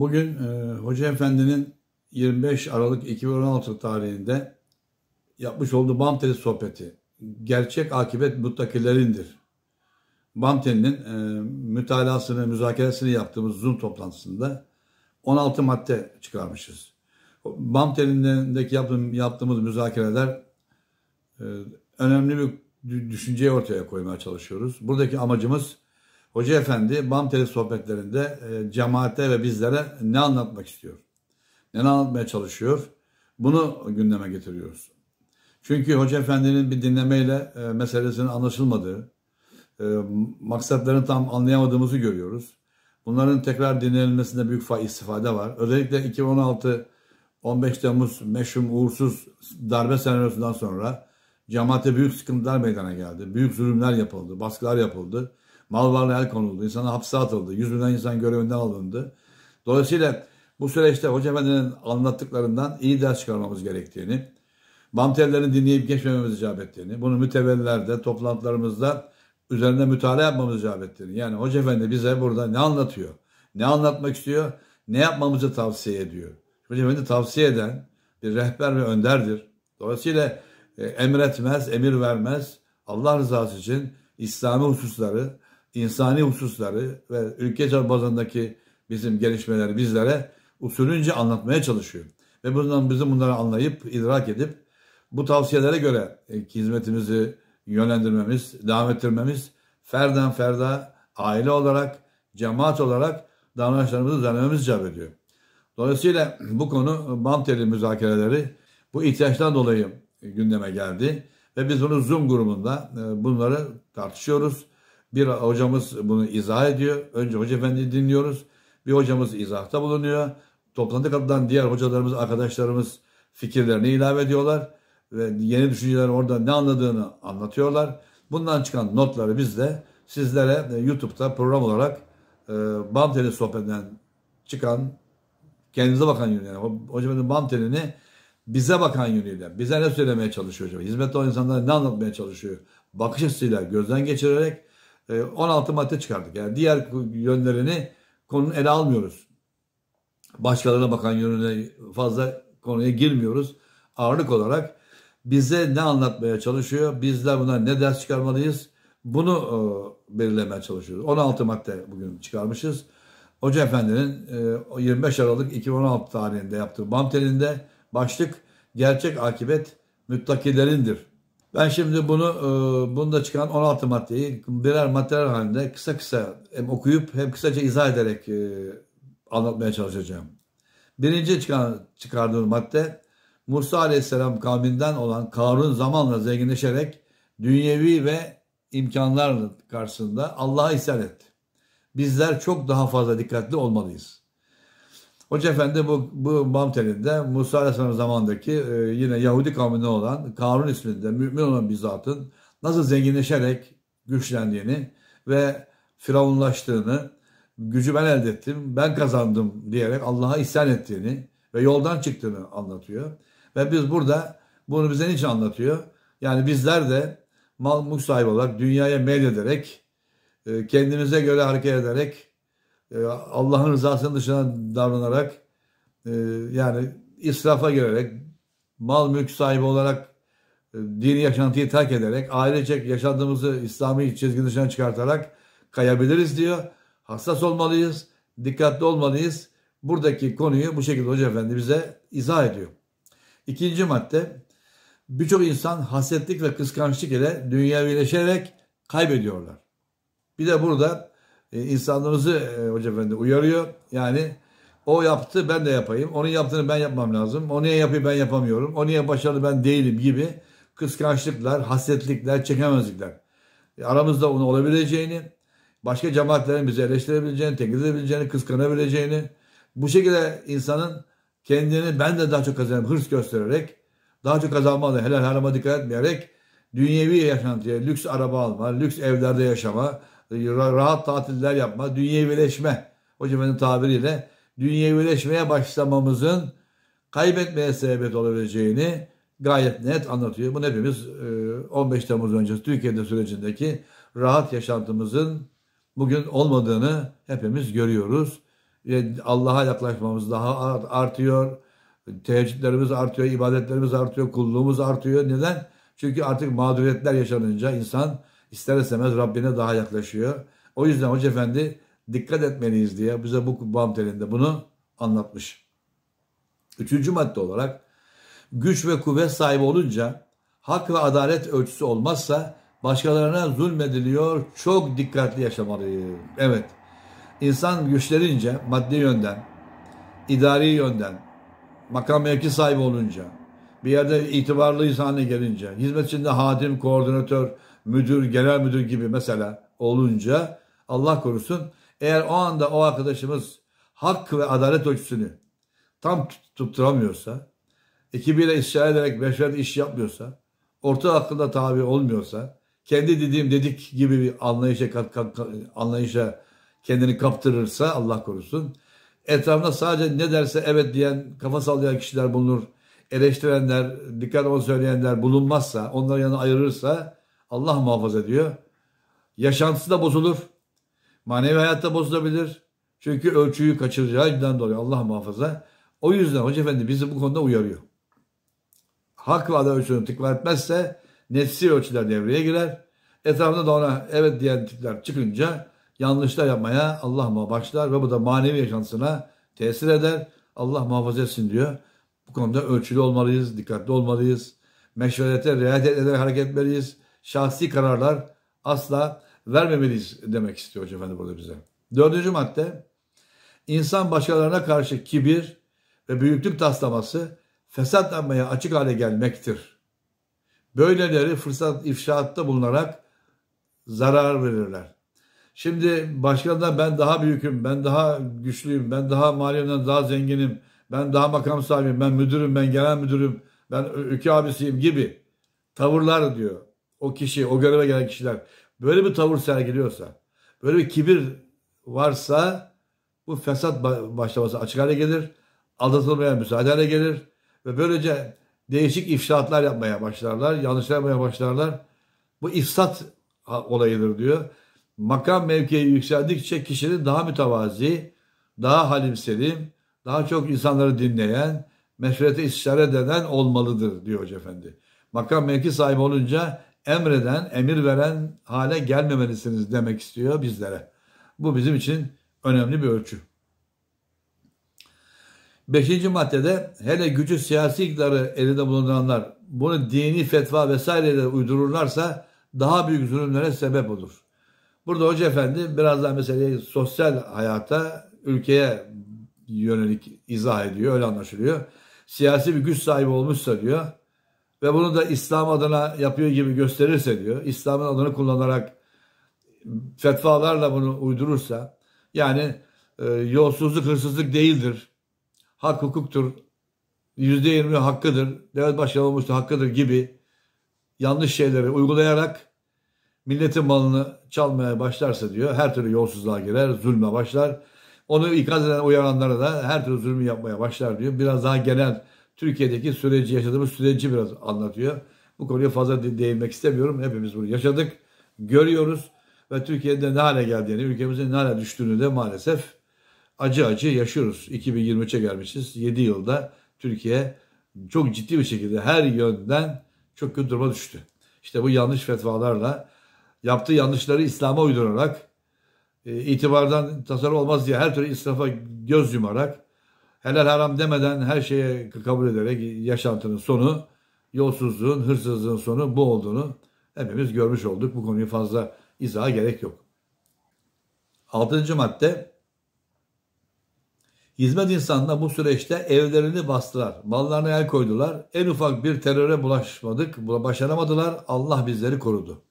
Bugün e, Hoca Efendi'nin 25 Aralık 2016 tarihinde yapmış olduğu bam sohbeti. Gerçek akibet muttakilerindir. Bam telinin e, mütalasını, müzakeresini yaptığımız Zoom toplantısında 16 madde çıkarmışız. Bam telindeki yaptığım, yaptığımız müzakereler e, önemli bir düşünceyi ortaya koymaya çalışıyoruz. Buradaki amacımız Hoca Efendi BAM tele sohbetlerinde e, cemaate ve bizlere ne anlatmak istiyor? Ne anlatmaya çalışıyor? Bunu gündeme getiriyoruz. Çünkü Hoca Efendi'nin bir dinlemeyle e, meselesinin anlaşılmadığı, e, maksatlarını tam anlayamadığımızı görüyoruz. Bunların tekrar dinlenilmesinde büyük istifade var. Özellikle 2016 15 Temmuz meşhum uğursuz darbe senaryosundan sonra cemaate büyük sıkıntılar meydana geldi. Büyük zulümler yapıldı, baskılar yapıldı. Mal varlığı el konuldu. İnsana hapse atıldı. Yüz binden insan görevinden alındı. Dolayısıyla bu süreçte Hoca Efendi'nin anlattıklarından iyi ders çıkarmamız gerektiğini, bamterlerini dinleyip geçmememiz icap ettiğini, bunu mütevellilerde, toplantılarımızda üzerinde mütalaa yapmamız icap ettiğini. Yani Hoca Efendi bize burada ne anlatıyor, ne anlatmak istiyor, ne yapmamızı tavsiye ediyor. Hoca Efendi tavsiye eden bir rehber ve önderdir. Dolayısıyla e, emretmez, emir vermez. Allah rızası için İslami hususları insani hususları ve ülke çaprazındaki bizim gelişmeleri bizlere usulünce anlatmaya çalışıyor. Ve bundan bizim bunları anlayıp, idrak edip bu tavsiyelere göre e, hizmetimizi yönlendirmemiz, devam ettirmemiz, ferden ferda, aile olarak, cemaat olarak davranışlarımızı düzenlememiz icap ediyor. Dolayısıyla bu konu Banteli müzakereleri bu ihtiyaçtan dolayı gündeme geldi. Ve biz bunu Zoom grubunda e, bunları tartışıyoruz. Bir hocamız bunu izah ediyor. Önce hoca efendi dinliyoruz. Bir hocamız izahta bulunuyor. Toplantı katılan diğer hocalarımız, arkadaşlarımız fikirlerini ilave ediyorlar. Ve yeni düşünceler orada ne anladığını anlatıyorlar. Bundan çıkan notları biz de sizlere e, YouTube'da program olarak e, BAM sohbetinden çıkan kendinize bakan yönüyle. Yani. Hocamın BAM telini bize bakan yönüyle. Bize ne söylemeye çalışıyor hocam? Hizmette olan insanlara ne anlatmaya çalışıyor? Bakış açısıyla gözden geçirerek 16 ee, madde çıkardık. Yani diğer yönlerini konunun ele almıyoruz. Başkalarına bakan yönüne fazla konuya girmiyoruz. Ağırlık olarak bize ne anlatmaya çalışıyor? Bizler buna ne ders çıkarmalıyız? Bunu e, belirlemeye çalışıyoruz. 16 madde bugün çıkarmışız. Hoca Efendi'nin 25 e, Aralık 2016 tarihinde yaptığı BAM telinde başlık gerçek akibet müttakilerindir ben şimdi bunu e, bunda çıkan 16 maddeyi birer maddeler halinde kısa kısa hem okuyup hem kısaca izah ederek e, anlatmaya çalışacağım. Birinci çıkan, çıkardığım madde Musa Aleyhisselam kavminden olan Karun zamanla zenginleşerek dünyevi ve imkanlar karşısında Allah'a isyan etti. Bizler çok daha fazla dikkatli olmalıyız. Hoca Efendi bu, bu Mam telinde Musa Aleyhisselam zamandaki e, yine Yahudi kavmine olan Karun isminde mümin olan bir zatın nasıl zenginleşerek güçlendiğini ve firavunlaştığını, gücü ben elde ettim, ben kazandım diyerek Allah'a isyan ettiğini ve yoldan çıktığını anlatıyor. Ve biz burada bunu bize niçin anlatıyor? Yani bizler de mal mülk sahibi olarak dünyaya meylederek, e, kendimize göre hareket ederek ee, Allah'ın rızasının dışına davranarak e, yani israfa girerek mal mülk sahibi olarak e, dini yaşantıyı terk ederek ailecek yaşadığımızı İslami çizgi dışına çıkartarak kayabiliriz diyor. Hassas olmalıyız, dikkatli olmalıyız. Buradaki konuyu bu şekilde Hoca Efendi bize izah ediyor. İkinci madde, birçok insan hasetlik ve kıskançlık ile dünyevileşerek kaybediyorlar. Bir de burada e, insanlarımızı e, Hoca Efendi uyarıyor. Yani o yaptı ben de yapayım. Onun yaptığını ben yapmam lazım. O niye yapıyor ben yapamıyorum. O niye başarılı ben değilim gibi kıskançlıklar, hasetlikler, çekemezlikler. E, aramızda onu olabileceğini, başka cemaatlerin bizi eleştirebileceğini, tenkit edebileceğini, kıskanabileceğini, bu şekilde insanın kendini ben de daha çok kazanayım hırs göstererek, daha çok kazanmalı, helal harama dikkat etmeyerek, dünyevi yaşantıya, lüks araba alma, lüks evlerde yaşama, rahat tatiller yapma, dünyevileşme, hocamın tabiriyle dünyevileşmeye başlamamızın kaybetmeye sebebiyet olabileceğini gayet net anlatıyor. Bunu hepimiz 15 e, Temmuz öncesi Türkiye'de sürecindeki rahat yaşantımızın bugün olmadığını hepimiz görüyoruz. Allah'a yaklaşmamız daha artıyor. Teheccüdlerimiz artıyor, ibadetlerimiz artıyor, kulluğumuz artıyor. Neden? Çünkü artık mağduriyetler yaşanınca insan ister istemez Rabbine daha yaklaşıyor. O yüzden Hoca Efendi dikkat etmeliyiz diye bize bu bam telinde bunu anlatmış. Üçüncü madde olarak güç ve kuvvet sahibi olunca hak ve adalet ölçüsü olmazsa başkalarına zulmediliyor. Çok dikkatli yaşamalıyız. Evet. insan güçlerince maddi yönden, idari yönden, makam mevki sahibi olunca, bir yerde itibarlıyız haline gelince, hizmetçinde hadim, koordinatör, müdür, genel müdür gibi mesela olunca Allah korusun eğer o anda o arkadaşımız hak ve adalet ölçüsünü tam tutturamıyorsa, ekibiyle istişare ederek beşer iş yapmıyorsa, orta hakkında tabi olmuyorsa, kendi dediğim dedik gibi bir anlayışa, anlayışa kendini kaptırırsa Allah korusun, etrafında sadece ne derse evet diyen, kafa sallayan kişiler bulunur, eleştirenler, dikkat on söyleyenler bulunmazsa, onların yanına ayırırsa Allah muhafaza ediyor. Yaşantısı da bozulur. Manevi hayatta bozulabilir. Çünkü ölçüyü kaçıracağından dolayı Allah muhafaza. O yüzden Hoca Efendi bizi bu konuda uyarıyor. Hak ve adam ölçüsünü tıkla etmezse nefsi ölçüler devreye girer. Etrafında da ona evet diyen tipler çıkınca yanlışlar yapmaya Allah muhafaza başlar ve bu da manevi yaşantısına tesir eder. Allah muhafaza etsin diyor. Bu konuda ölçülü olmalıyız, dikkatli olmalıyız. Meşverete riayet ederek hareket etmeliyiz. Şahsi kararlar asla vermemeliyiz demek istiyor Hoca Efendi burada bize. Dördüncü madde, insan başkalarına karşı kibir ve büyüklük taslaması fesatlanmaya açık hale gelmektir. Böyleleri fırsat ifşaatta bulunarak zarar verirler. Şimdi başkalarına ben daha büyüküm, ben daha güçlüyüm, ben daha maliyemden daha zenginim, ben daha makam sahibiyim, ben müdürüm, ben genel müdürüm, ben ülke abisiyim gibi tavırlar diyor o kişi, o göreve gelen kişiler. Böyle bir tavır sergiliyorsa, böyle bir kibir varsa bu fesat başlaması açık hale gelir, aldatılmaya müsaade hale gelir ve böylece değişik ifşaatlar yapmaya başlarlar, yanlışlar yapmaya başlarlar. Bu ifsat olayıdır diyor. Makam mevkiye yükseldikçe kişinin daha mütevazi, daha halim daha çok insanları dinleyen, meşrete istişare eden olmalıdır diyor Hoca Efendi. Makam mevki sahibi olunca emreden, emir veren hale gelmemelisiniz demek istiyor bizlere. Bu bizim için önemli bir ölçü. Beşinci maddede hele gücü siyasi iktidarı elinde bulunduranlar bunu dini fetva vesaireyle uydururlarsa daha büyük zulümlere sebep olur. Burada Hoca Efendi biraz daha meseleyi sosyal hayata, ülkeye yönelik izah ediyor. Öyle anlaşılıyor. Siyasi bir güç sahibi olmuşsa diyor ve bunu da İslam adına yapıyor gibi gösterirse diyor. İslam'ın adını kullanarak fetvalarla bunu uydurursa yani e, yolsuzluk hırsızlık değildir. Hak hukuktur. Yüzde yirmi hakkıdır. Devlet başkanı olmuştu hakkıdır gibi yanlış şeyleri uygulayarak milletin malını çalmaya başlarsa diyor her türlü yolsuzluğa girer, zulme başlar onu ikaz eden uyaranlara da her türlü zulmü yapmaya başlar diyor. Biraz daha genel Türkiye'deki süreci yaşadığımız süreci biraz anlatıyor. Bu konuya fazla değinmek istemiyorum. Hepimiz bunu yaşadık, görüyoruz ve Türkiye'de ne hale geldiğini, ülkemizin ne hale düştüğünü de maalesef acı acı yaşıyoruz. 2023'e gelmişiz. 7 yılda Türkiye çok ciddi bir şekilde her yönden çok kötü duruma düştü. İşte bu yanlış fetvalarla yaptığı yanlışları İslam'a uydurarak e, itibardan tasarruf olmaz diye her türlü israfa göz yumarak helal haram demeden her şeye kabul ederek yaşantının sonu yolsuzluğun, hırsızlığın sonu bu olduğunu hepimiz görmüş olduk. Bu konuyu fazla izaha gerek yok. Altıncı madde Hizmet insanına bu süreçte evlerini bastılar, mallarına el koydular. En ufak bir teröre bulaşmadık, başaramadılar. Allah bizleri korudu.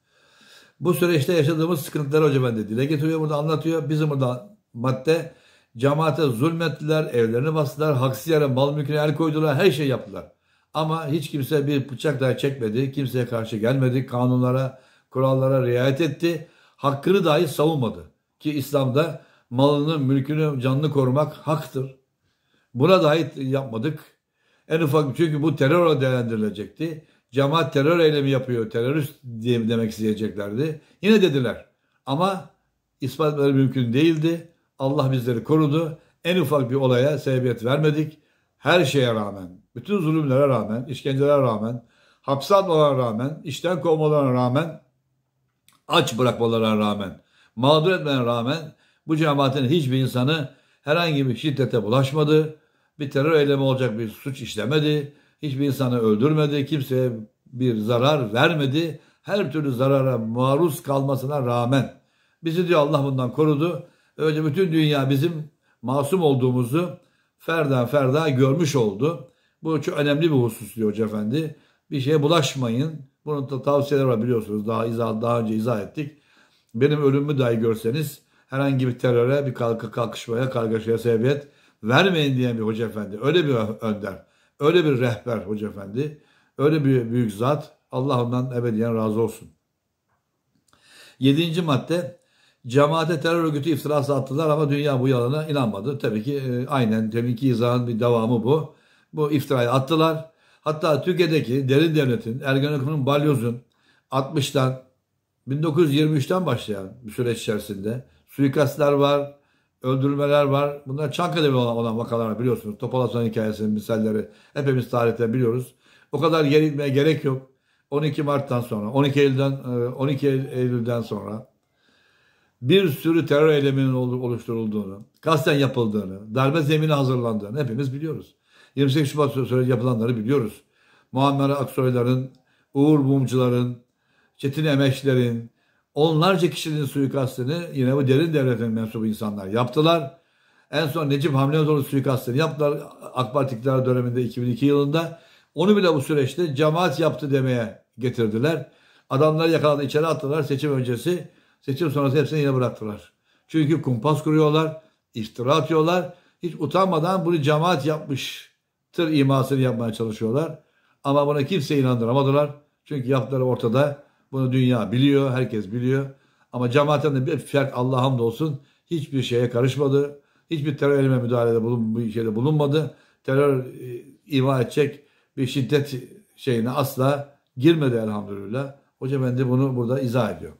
Bu süreçte yaşadığımız sıkıntıları hoca ben de dile getiriyor burada anlatıyor. Bizim burada madde cemaate zulmettiler, evlerini bastılar, haksız yere mal mülküne el koydular, her şey yaptılar. Ama hiç kimse bir bıçak daha çekmedi, kimseye karşı gelmedi, kanunlara, kurallara riayet etti. Hakkını dahi savunmadı. Ki İslam'da malını, mülkünü, canını korumak haktır. Buna dahi yapmadık. En ufak çünkü bu terörle değerlendirilecekti. Cemaat terör eylemi yapıyor. Terörist diye demek isteyeceklerdi. Yine dediler. Ama ispatları mümkün değildi. Allah bizleri korudu. En ufak bir olaya sebebiyet vermedik. Her şeye rağmen, bütün zulümlere rağmen, işkencelere rağmen, hapse atmalara rağmen, işten kovmalara rağmen, aç bırakmalara rağmen, mağdur etmene rağmen bu cemaatin hiçbir insanı herhangi bir şiddete bulaşmadı. Bir terör eylemi olacak bir suç işlemedi Hiçbir insanı öldürmedi, kimseye bir zarar vermedi. Her türlü zarara maruz kalmasına rağmen bizi diyor Allah bundan korudu. Öyle bütün dünya bizim masum olduğumuzu ferda ferda görmüş oldu. Bu çok önemli bir husus diyor Hoca Efendi. Bir şeye bulaşmayın. Bunun da tavsiyeleri var biliyorsunuz. Daha izah, daha önce izah ettik. Benim ölümümü dahi görseniz herhangi bir teröre, bir kalk kalkışmaya, kargaşaya sebebiyet vermeyin diyen bir hoca efendi. Öyle bir önder. Öyle bir rehber Hoca Efendi, öyle bir büyük zat. Allah ondan ebediyen razı olsun. Yedinci madde, cemaate terör örgütü iftirası attılar ama dünya bu yalana inanmadı. Tabii ki e, aynen, deminki ki izahın bir devamı bu. Bu iftirayı attılar. Hatta Türkiye'deki derin devletin, Ergenekon'un, Balyoz'un 60'tan 1923'ten başlayan bir süreç içerisinde suikastlar var, öldürülmeler var. Bunlar Çankaya'da olan, olan vakalar biliyorsunuz. Topal Hasan hikayesinin misalleri hepimiz tarihte biliyoruz. O kadar gerilmeye gerek yok. 12 Mart'tan sonra, 12 Eylül'den 12 e, Eylül'den sonra bir sürü terör eyleminin oluşturulduğunu, kasten yapıldığını, darbe zemini hazırlandığını hepimiz biliyoruz. 28 Şubat süreci yapılanları biliyoruz. Muammer Aksoyların, Uğur Mumcuların, Çetin Emeçlerin, Onlarca kişinin suikastını yine bu derin devletin mensubu insanlar yaptılar. En son Necip Hamletoğlu suikastını yaptılar AK Parti iktidar döneminde 2002 yılında. Onu bile bu süreçte cemaat yaptı demeye getirdiler. Adamları yakaladı içeri attılar seçim öncesi. Seçim sonrası hepsini yine bıraktılar. Çünkü kumpas kuruyorlar, iftira atıyorlar. Hiç utanmadan bunu cemaat yapmıştır imasını yapmaya çalışıyorlar. Ama buna kimse inandıramadılar. Çünkü yaptıkları ortada. Bunu dünya biliyor, herkes biliyor. Ama cemaatten de bir fark Allah hamdolsun hiçbir şeye karışmadı. Hiçbir terör elime müdahalede bulun, bir şeyde bulunmadı. Terör e, ima edecek bir şiddet şeyine asla girmedi elhamdülillah. Hoca ben de bunu burada izah ediyor.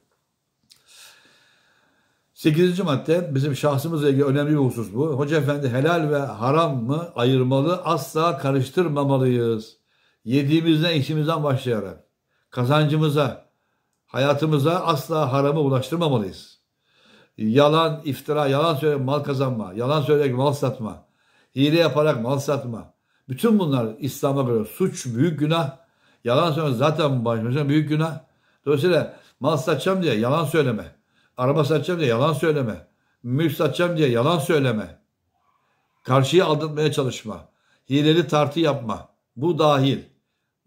Sekizinci madde bizim şahsımızla ilgili önemli bir husus bu. Hoca efendi helal ve haram mı ayırmalı asla karıştırmamalıyız. Yediğimizden işimizden başlayarak kazancımıza, Hayatımıza asla haramı ulaştırmamalıyız. Yalan, iftira, yalan söylemek mal kazanma, yalan söyleyerek mal satma, hile yaparak mal satma. Bütün bunlar İslam'a göre suç, büyük günah. Yalan söylemek zaten başına büyük günah. Dolayısıyla mal satacağım diye yalan söyleme. Araba satacağım diye yalan söyleme. Mülk satacağım diye yalan söyleme. Karşıyı aldatmaya çalışma. Hileli tartı yapma. Bu dahil.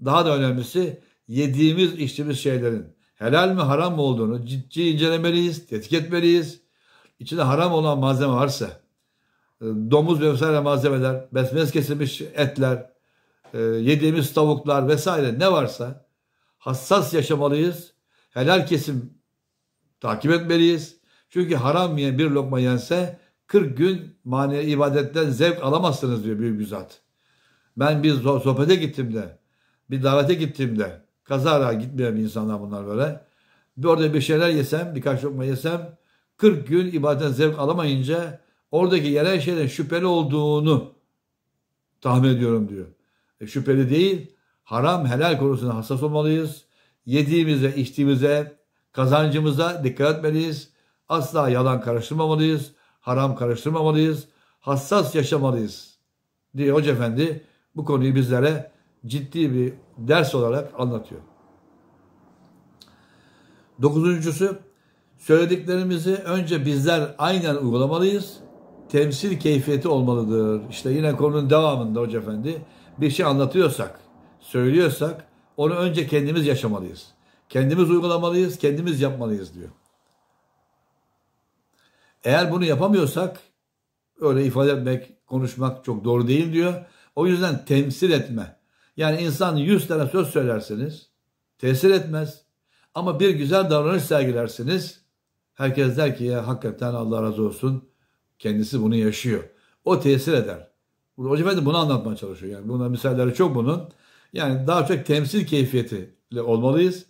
Daha da önemlisi yediğimiz içtiğimiz şeylerin helal mi haram mı olduğunu ciddi incelemeliyiz, tetkik etmeliyiz. İçinde haram olan malzeme varsa, e, domuz vesaire malzemeler, besmez kesilmiş etler, e, yediğimiz tavuklar vesaire ne varsa hassas yaşamalıyız. Helal kesim takip etmeliyiz. Çünkü haram yiyen bir lokma yense 40 gün manevi ibadetten zevk alamazsınız diyor büyük zat. Ben bir sohbete gittim de, bir davete gittim de Kazara gitmeyen insanlar bunlar böyle. Bir orada bir şeyler yesem, birkaç lokma yesem 40 gün ibadetten zevk alamayınca oradaki yerel şeylerin şüpheli olduğunu tahmin ediyorum diyor. E, şüpheli değil, haram helal konusunda hassas olmalıyız. Yediğimize, içtiğimize, kazancımıza dikkat etmeliyiz. Asla yalan karıştırmamalıyız. Haram karıştırmamalıyız. Hassas yaşamalıyız diye Hoca Efendi bu konuyu bizlere ciddi bir ders olarak anlatıyor. Dokuzuncusu, söylediklerimizi önce bizler aynen uygulamalıyız. Temsil keyfiyeti olmalıdır. İşte yine konunun devamında Hoca Efendi bir şey anlatıyorsak, söylüyorsak onu önce kendimiz yaşamalıyız. Kendimiz uygulamalıyız, kendimiz yapmalıyız diyor. Eğer bunu yapamıyorsak öyle ifade etmek, konuşmak çok doğru değil diyor. O yüzden temsil etme, yani insan yüz tane söz söylersiniz, tesir etmez. Ama bir güzel davranış sergilersiniz, herkes der ki ya hakikaten Allah razı olsun, kendisi bunu yaşıyor. O tesir eder. Hoca de bunu anlatmaya çalışıyor. Yani buna misalleri çok bunun. Yani daha çok temsil keyfiyetiyle olmalıyız.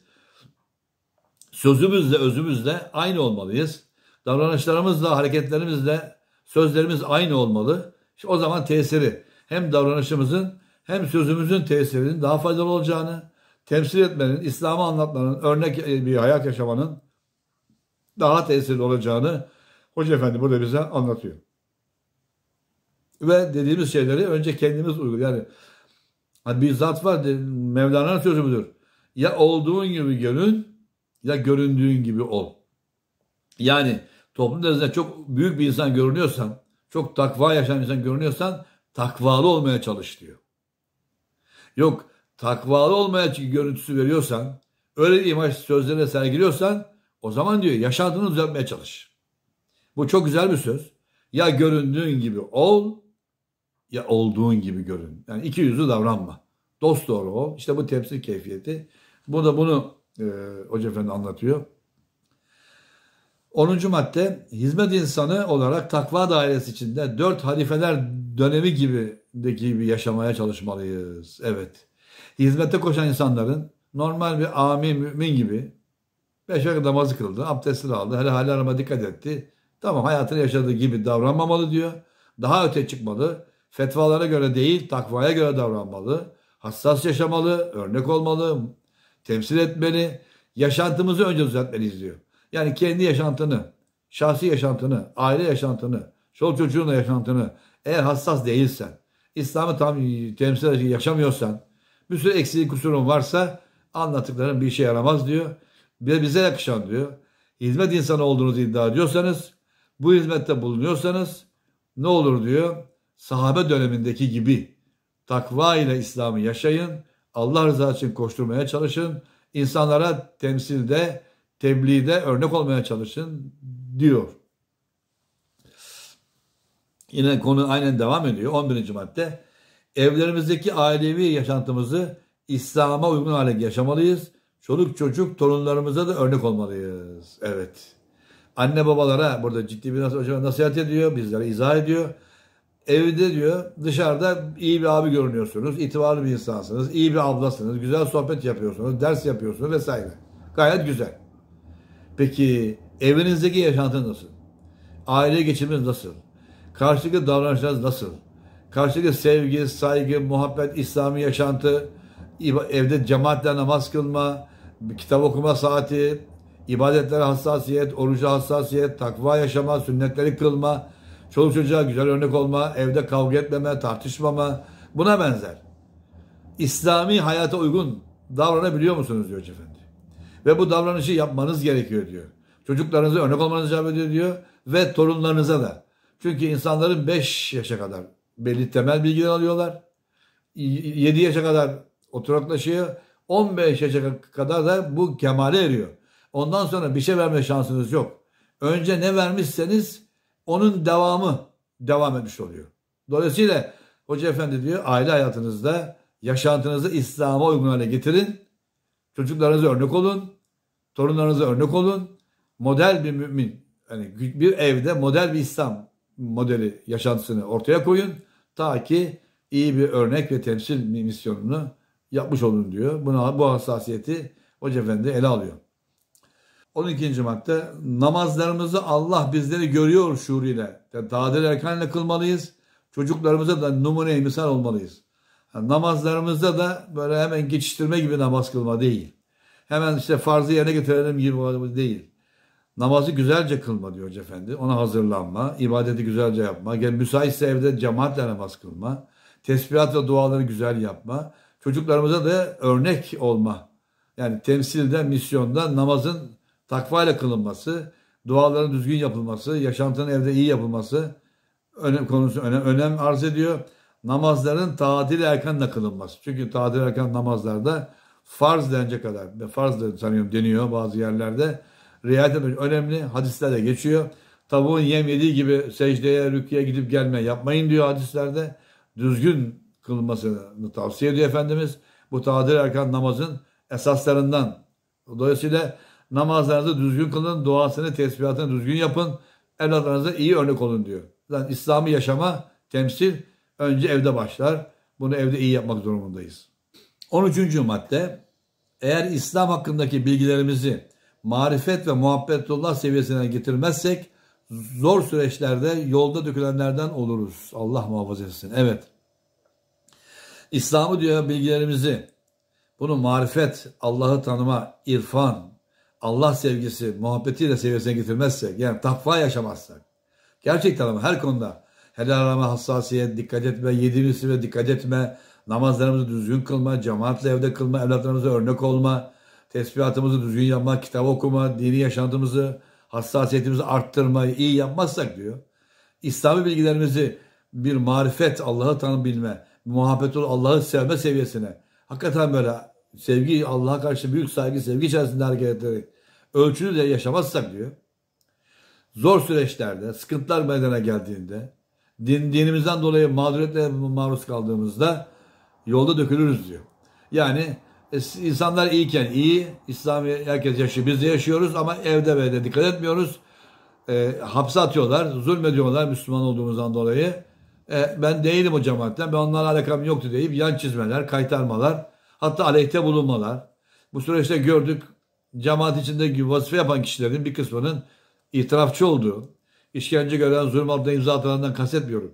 Sözümüzle, özümüzle aynı olmalıyız. Davranışlarımızla, hareketlerimizle, sözlerimiz aynı olmalı. İşte o zaman tesiri hem davranışımızın hem sözümüzün tesirinin daha faydalı olacağını, temsil etmenin, İslam'ı anlatmanın, örnek e, bir hayat yaşamanın daha tesirli olacağını Hoca Efendi burada bize anlatıyor. Ve dediğimiz şeyleri önce kendimiz uygulayalım. Yani bir zat var, Mevlana'nın sözü budur. Ya olduğun gibi görün ya göründüğün gibi ol. Yani toplum nezdinde çok büyük bir insan görünüyorsan, çok takva yaşayan insan görünüyorsan takvalı olmaya çalış diyor. Yok takvalı olmaya görüntüsü veriyorsan, öyle bir imaj sözlerine sergiliyorsan o zaman diyor yaşantını düzeltmeye çalış. Bu çok güzel bir söz. Ya göründüğün gibi ol ya olduğun gibi görün. Yani iki yüzlü davranma. Dost doğru ol. İşte bu tepsi keyfiyeti. Bu da bunu e, Hoca Efendi anlatıyor. 10. madde hizmet insanı olarak takva dairesi içinde dört halifeler dönemi gibi deki gibi yaşamaya çalışmalıyız. Evet. Hizmete koşan insanların normal bir amin mümin gibi beş vakit namazı kıldı, abdestini aldı, hele hali arama dikkat etti. Tamam hayatını yaşadığı gibi davranmamalı diyor. Daha öte çıkmalı. Fetvalara göre değil, takvaya göre davranmalı. Hassas yaşamalı, örnek olmalı, temsil etmeli. Yaşantımızı önce düzeltmeliyiz diyor. Yani kendi yaşantını, şahsi yaşantını, aile yaşantını, çoluk çocuğunla yaşantını, eğer hassas değilsen, İslam'ı tam temsil edip yaşamıyorsan, bir sürü eksiği kusurun varsa anlattıkların bir işe yaramaz diyor. Bir bize yakışan diyor. Hizmet insanı olduğunuzu iddia ediyorsanız, bu hizmette bulunuyorsanız ne olur diyor? Sahabe dönemindeki gibi takva ile İslam'ı yaşayın, Allah rızası için koşturmaya çalışın, insanlara temsilde, tebliğde örnek olmaya çalışın diyor. Yine konu aynen devam ediyor. 11. madde. Evlerimizdeki ailevi yaşantımızı İslam'a uygun hale yaşamalıyız. Çoluk çocuk torunlarımıza da örnek olmalıyız. Evet. Anne babalara burada ciddi bir nasihat ediyor. Bizlere izah ediyor. Evde diyor dışarıda iyi bir abi görünüyorsunuz. itibarlı bir insansınız. iyi bir ablasınız. Güzel sohbet yapıyorsunuz. Ders yapıyorsunuz vesaire. Gayet güzel. Peki evinizdeki yaşantınız nasıl? Aile geçiminiz nasıl? Karşılıklı davranışlar nasıl? Karşılıklı sevgi, saygı, muhabbet, İslami yaşantı, evde cemaatle namaz kılma, kitap okuma saati, ibadetlere hassasiyet, oruca hassasiyet, takva yaşama, sünnetleri kılma, çoluk çocuğa güzel örnek olma, evde kavga etmeme, tartışmama buna benzer. İslami hayata uygun davranabiliyor musunuz diyor Hoca Efendi. Ve bu davranışı yapmanız gerekiyor diyor. Çocuklarınıza örnek olmanız icap diyor ve torunlarınıza da. Çünkü insanların 5 yaşa kadar belli temel bilgiler alıyorlar. 7 yaşa kadar oturaklaşıyor. 15 yaşa kadar da bu kemale eriyor. Ondan sonra bir şey verme şansınız yok. Önce ne vermişseniz onun devamı devam etmiş oluyor. Dolayısıyla Hoca Efendi diyor aile hayatınızda yaşantınızı İslam'a uygun hale getirin. Çocuklarınıza örnek olun. Torunlarınıza örnek olun. Model bir mümin. Yani bir evde model bir İslam modeli, yaşantısını ortaya koyun. Ta ki iyi bir örnek ve temsil misyonunu yapmış olun diyor. Buna bu hassasiyeti o cefendi ele alıyor. 12. madde namazlarımızı Allah bizleri görüyor şuuruyla. Yani tadil erkanla kılmalıyız. Çocuklarımıza da numune misal olmalıyız. Yani namazlarımızda da böyle hemen geçiştirme gibi namaz kılma değil. Hemen işte farzı yerine getirelim gibi değil. Namazı güzelce kılma diyor Hoca Efendi. Ona hazırlanma, ibadeti güzelce yapma. Gel müsaitse evde cemaatle namaz kılma. Tesbihat ve duaları güzel yapma. Çocuklarımıza da örnek olma. Yani temsilde, misyonda namazın takvayla kılınması, duaların düzgün yapılması, yaşantının evde iyi yapılması önem konusu önem, önem arz ediyor. Namazların tadil erkanla kılınması. Çünkü tadil erkan namazlarda farz denince kadar, farz da sanıyorum deniyor bazı yerlerde riayet etmek önemli. Hadislerde geçiyor. Tavuğun yem yediği gibi secdeye, rüküye gidip gelme yapmayın diyor hadislerde. Düzgün kılmasını tavsiye ediyor Efendimiz. Bu tadir erkan namazın esaslarından. Dolayısıyla namazlarınızı düzgün kılın, duasını, tesbihatını düzgün yapın. Evlatlarınıza iyi örnek olun diyor. yani İslam'ı yaşama, temsil önce evde başlar. Bunu evde iyi yapmak durumundayız. 13. madde eğer İslam hakkındaki bilgilerimizi marifet ve muhabbetullah seviyesine getirmezsek zor süreçlerde yolda dökülenlerden oluruz. Allah muhafaza etsin. Evet. İslam'ı diyor bilgilerimizi, bunu marifet, Allah'ı tanıma, irfan, Allah sevgisi, muhabbetiyle seviyesine getirmezsek, yani takva yaşamazsak, gerçekten ama her konuda helal arama, hassasiyet, dikkat etme, yediğimiz ve dikkat etme, namazlarımızı düzgün kılma, cemaatle evde kılma, evlatlarımıza örnek olma, tesbihatımızı düzgün yapmak, kitap okuma, dini yaşantımızı, hassasiyetimizi arttırmayı iyi yapmazsak diyor. İslami bilgilerimizi bir marifet, Allah'ı tanım bilme, muhabbetul Allah'ı sevme seviyesine, hakikaten böyle sevgi, Allah'a karşı büyük saygı, sevgi içerisinde hareket ederek ölçülü de yaşamazsak diyor. Zor süreçlerde, sıkıntılar meydana geldiğinde, din, dinimizden dolayı mağduriyetle maruz kaldığımızda yolda dökülürüz diyor. Yani e, insanlar iyiken iyi, İslami herkes yaşıyor. Biz de yaşıyoruz ama evde ve de dikkat etmiyoruz. E, hapse atıyorlar, zulmediyorlar Müslüman olduğumuzdan dolayı. E, ben değilim o cemaatten, ben onlarla alakam yoktu deyip yan çizmeler, kaytarmalar, hatta aleyhte bulunmalar. Bu süreçte gördük cemaat içinde vazife yapan kişilerin bir kısmının itirafçı olduğu, işkence gören, zulüm altında imza atanlardan kastetmiyorum.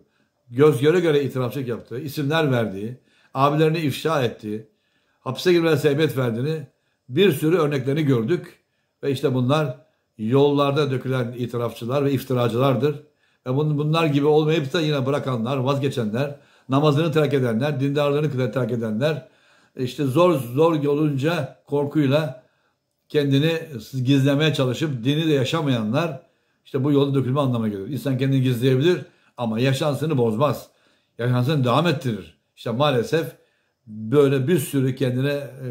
Göz göre göre itirafçılık yaptığı, isimler verdiği, abilerini ifşa ettiği, hapse girmeden sebebiyet verdiğini bir sürü örneklerini gördük. Ve işte bunlar yollarda dökülen itirafçılar ve iftiracılardır. Ve bunlar gibi olmayıp da yine bırakanlar, vazgeçenler, namazını terk edenler, dindarlığını terk edenler, işte zor zor olunca korkuyla kendini gizlemeye çalışıp dini de yaşamayanlar işte bu yolu dökülme anlamına geliyor. İnsan kendini gizleyebilir ama yaşansını bozmaz. Yaşansını devam ettirir. İşte maalesef böyle bir sürü kendine e,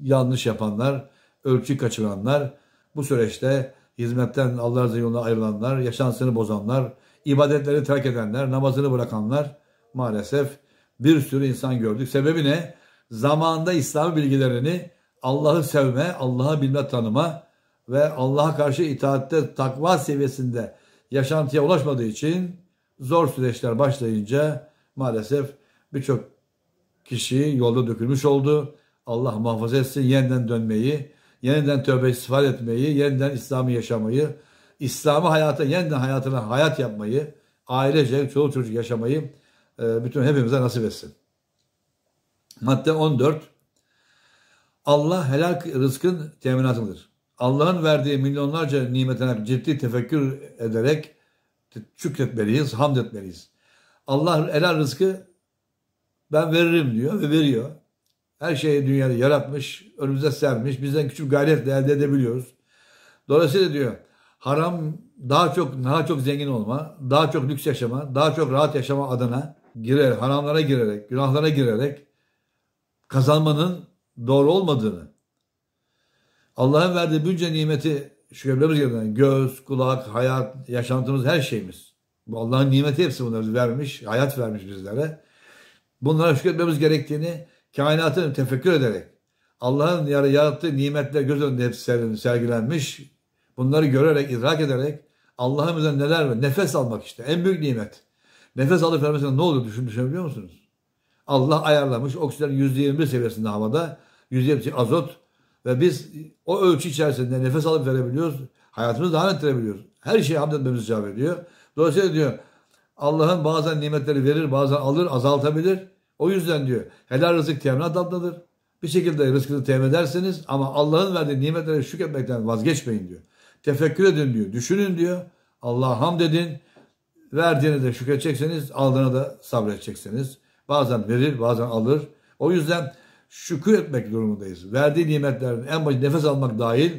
yanlış yapanlar, ölçü kaçıranlar, bu süreçte hizmetten Allah'ın razı yoluna ayrılanlar, yaşansını bozanlar, ibadetleri terk edenler, namazını bırakanlar maalesef bir sürü insan gördük. Sebebi ne? Zamanında İslam bilgilerini Allah'ı sevme, Allah'ı bilme tanıma ve Allah'a karşı itaatte takva seviyesinde yaşantıya ulaşmadığı için zor süreçler başlayınca maalesef birçok kişi yolda dökülmüş oldu. Allah muhafaza etsin yeniden dönmeyi, yeniden tövbe istiğfar etmeyi, yeniden İslam'ı yaşamayı, İslam'ı hayata, yeniden hayatına hayat yapmayı, ailece, çoluk çocuk yaşamayı e, bütün hepimize nasip etsin. Madde 14. Allah helal rızkın teminatıdır. Allah'ın verdiği milyonlarca nimetine ciddi tefekkür ederek şükretmeliyiz, hamd etmeliyiz. Allah helal rızkı ben veririm diyor ve veriyor. Her şeyi dünyada yaratmış, önümüze sermiş. Bizden küçük gayretle elde edebiliyoruz. Dolayısıyla diyor haram daha çok daha çok zengin olma, daha çok lüks yaşama, daha çok rahat yaşama adına girer, haramlara girerek, günahlara girerek kazanmanın doğru olmadığını, Allah'ın verdiği bunca nimeti şükürlerimiz gereken göz, kulak, hayat, yaşantımız, her şeyimiz. Bu Allah'ın nimeti hepsi bunları vermiş, hayat vermiş bizlere. Bunlara şükretmemiz gerektiğini kainatın tefekkür ederek Allah'ın yarattığı nimetler göz önünde hepsi sergilenmiş. Bunları görerek, idrak ederek Allah'ın bize neler ve Nefes almak işte. En büyük nimet. Nefes alıp vermesine ne olur düşün, düşünebiliyor musunuz? Allah ayarlamış oksijen %21 seviyesinde havada. %21 azot. Ve biz o ölçü içerisinde nefes alıp verebiliyoruz. Hayatımızı daha ettirebiliyoruz. Her şeyi hamd etmemiz icap ediyor. Dolayısıyla diyor Allah'ın bazen nimetleri verir, bazen alır, azaltabilir. O yüzden diyor helal rızık teminat altındadır. Bir şekilde rızkınızı temin edersiniz, ama Allah'ın verdiği nimetlere şükretmekten vazgeçmeyin diyor. Tefekkür edin diyor, düşünün diyor. Allah'a hamd edin. Verdiğine de şükredeceksiniz, aldığına da sabredeceksiniz. Bazen verir, bazen alır. O yüzden şükür etmek durumundayız. Verdiği nimetlerin en başı nefes almak dahil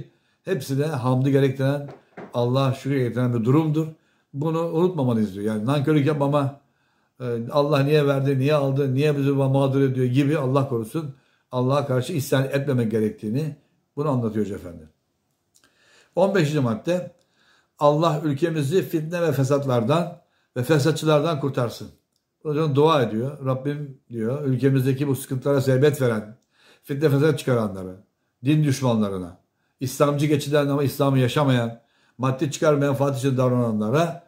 hepsine hamdı gerektiren, Allah şükür gerektiren bir durumdur bunu unutmamalıyız diyor. Yani nankörlük yapmama e, Allah niye verdi, niye aldı, niye bizi mağdur ediyor gibi Allah korusun Allah'a karşı isyan etmemek gerektiğini bunu anlatıyor efendim 15. madde Allah ülkemizi fitne ve fesatlardan ve fesatçılardan kurtarsın. Hocam dua ediyor. Rabbim diyor ülkemizdeki bu sıkıntılara sebep veren, fitne fesat çıkaranları, din düşmanlarına, İslamcı geçiden ama İslam'ı yaşamayan, maddi çıkar menfaat için davrananlara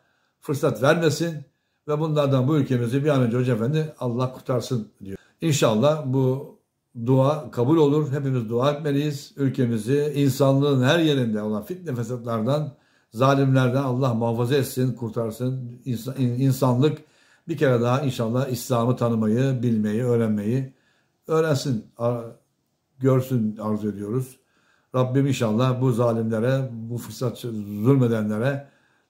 fırsat vermesin ve bunlardan bu ülkemizi bir an önce Hoca Efendi Allah kurtarsın diyor. İnşallah bu dua kabul olur. Hepimiz dua etmeliyiz. Ülkemizi insanlığın her yerinde olan fitne fesatlardan, zalimlerden Allah muhafaza etsin, kurtarsın. insanlık bir kere daha inşallah İslam'ı tanımayı, bilmeyi, öğrenmeyi öğrensin, görsün arzu ediyoruz. Rabbim inşallah bu zalimlere, bu fırsat zulmedenlere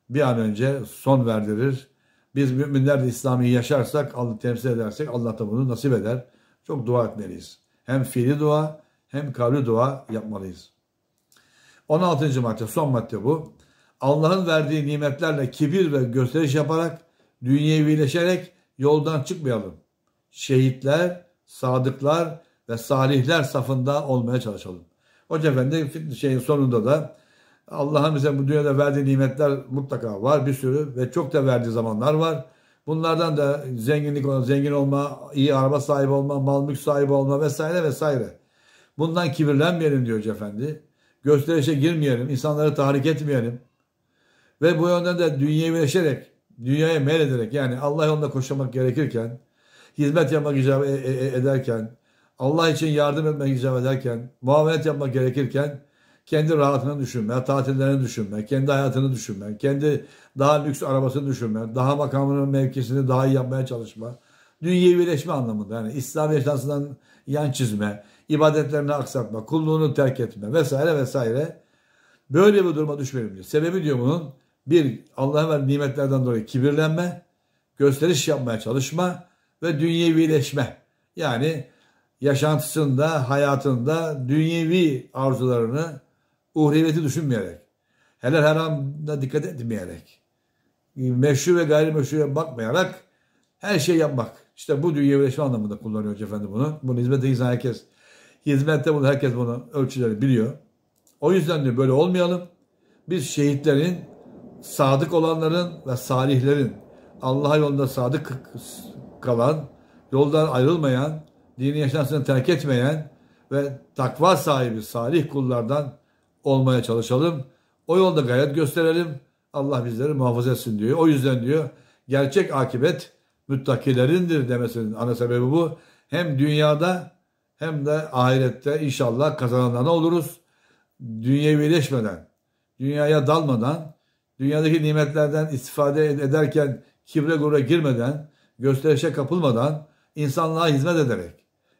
bir an önce son verdirir. Biz müminler de İslam'ı yaşarsak, Allah temsil edersek Allah da bunu nasip eder. Çok dua etmeliyiz. Hem fiili dua hem kavli dua yapmalıyız. 16. madde, son madde bu. Allah'ın verdiği nimetlerle kibir ve gösteriş yaparak, birleşerek yoldan çıkmayalım. Şehitler, sadıklar ve salihler safında olmaya çalışalım. Hoca Efendi şeyin sonunda da Allah'ın bize bu dünyada verdiği nimetler mutlaka var bir sürü ve çok da verdiği zamanlar var. Bunlardan da zenginlik olma, zengin olma, iyi araba sahibi olma, mal mülk sahibi olma vesaire vesaire. Bundan kibirlenmeyelim diyor Hoca Efendi. Gösterişe girmeyelim, insanları tahrik etmeyelim. Ve bu yönden de dünyevileşerek, dünyaya meylederek yani Allah yolunda koşmak gerekirken, hizmet yapmak icap e, e, e, ederken, Allah için yardım etmek icap ederken, muavenet yapmak gerekirken kendi rahatını düşünme, tatillerini düşünme, kendi hayatını düşünme, kendi daha lüks arabasını düşünme, daha makamının mevkisini daha iyi yapmaya çalışma. Dünyevileşme anlamında yani İslam yaşantısından yan çizme, ibadetlerini aksatma, kulluğunu terk etme vesaire vesaire. Böyle bir duruma düşmeyelim diyor. Sebebi diyor bunun bir Allah'ın verdiği nimetlerden dolayı kibirlenme, gösteriş yapmaya çalışma ve dünyevileşme. Yani yaşantısında, hayatında dünyevi arzularını uhreveti düşünmeyerek, helal haramda dikkat etmeyerek, meşru ve gayrimeşruya bakmayarak her şey yapmak. İşte bu dünyevileşme anlamında kullanıyor Hoca Efendi bunu. Bunu hizmete insan herkes, hizmette bunu herkes bunu ölçüleri biliyor. O yüzden de böyle olmayalım. Biz şehitlerin, sadık olanların ve salihlerin, Allah yolunda sadık kalan, yoldan ayrılmayan, dini yaşantısını terk etmeyen ve takva sahibi salih kullardan olmaya çalışalım. O yolda gayret gösterelim. Allah bizleri muhafaza etsin diyor. O yüzden diyor gerçek akibet müttakilerindir demesinin ana sebebi bu. Hem dünyada hem de ahirette inşallah kazananlarına oluruz. birleşmeden, dünyaya dalmadan, dünyadaki nimetlerden istifade ederken kibre gurura girmeden, gösterişe kapılmadan, insanlığa hizmet ederek,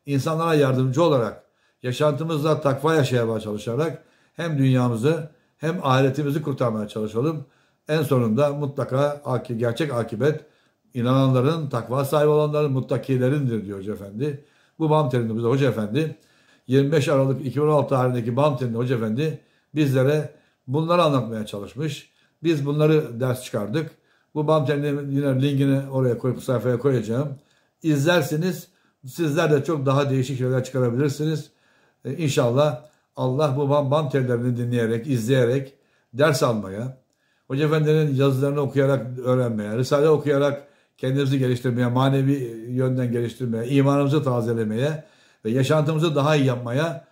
insanlara yardımcı olarak, yaşantımızla takva yaşamaya çalışarak hem dünyamızı hem ahiretimizi kurtarmaya çalışalım. En sonunda mutlaka gerçek akibet inananların, takva sahibi olanların, muttakilerindir diyor Hoca Efendi. Bu bam terimimizde Hoca Efendi 25 Aralık 2016 tarihindeki bam teriminde Hoca Efendi bizlere bunları anlatmaya çalışmış. Biz bunları ders çıkardık. Bu bam teriminin yine linkini oraya koyup sayfaya koyacağım. İzlersiniz. Sizler de çok daha değişik şeyler çıkarabilirsiniz. Ee, inşallah Allah bu bam tellerini dinleyerek, izleyerek, ders almaya, Hoca Efendi'nin yazılarını okuyarak öğrenmeye, Risale okuyarak kendimizi geliştirmeye, manevi yönden geliştirmeye, imanımızı tazelemeye ve yaşantımızı daha iyi yapmaya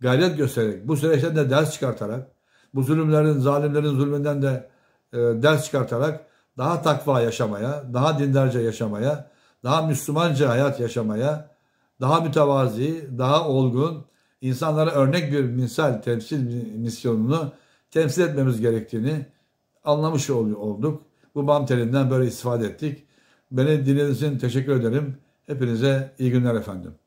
gayret göstererek, bu süreçten de ders çıkartarak, bu zulümlerin, zalimlerin zulmünden de e, ders çıkartarak daha takva yaşamaya, daha dindarca yaşamaya, daha Müslümanca hayat yaşamaya, daha mütevazi, daha olgun, insanlara örnek bir misal temsil misyonunu temsil etmemiz gerektiğini anlamış olduk. Bu bam telinden böyle istifade ettik. Beni dinlediğiniz için teşekkür ederim. Hepinize iyi günler efendim.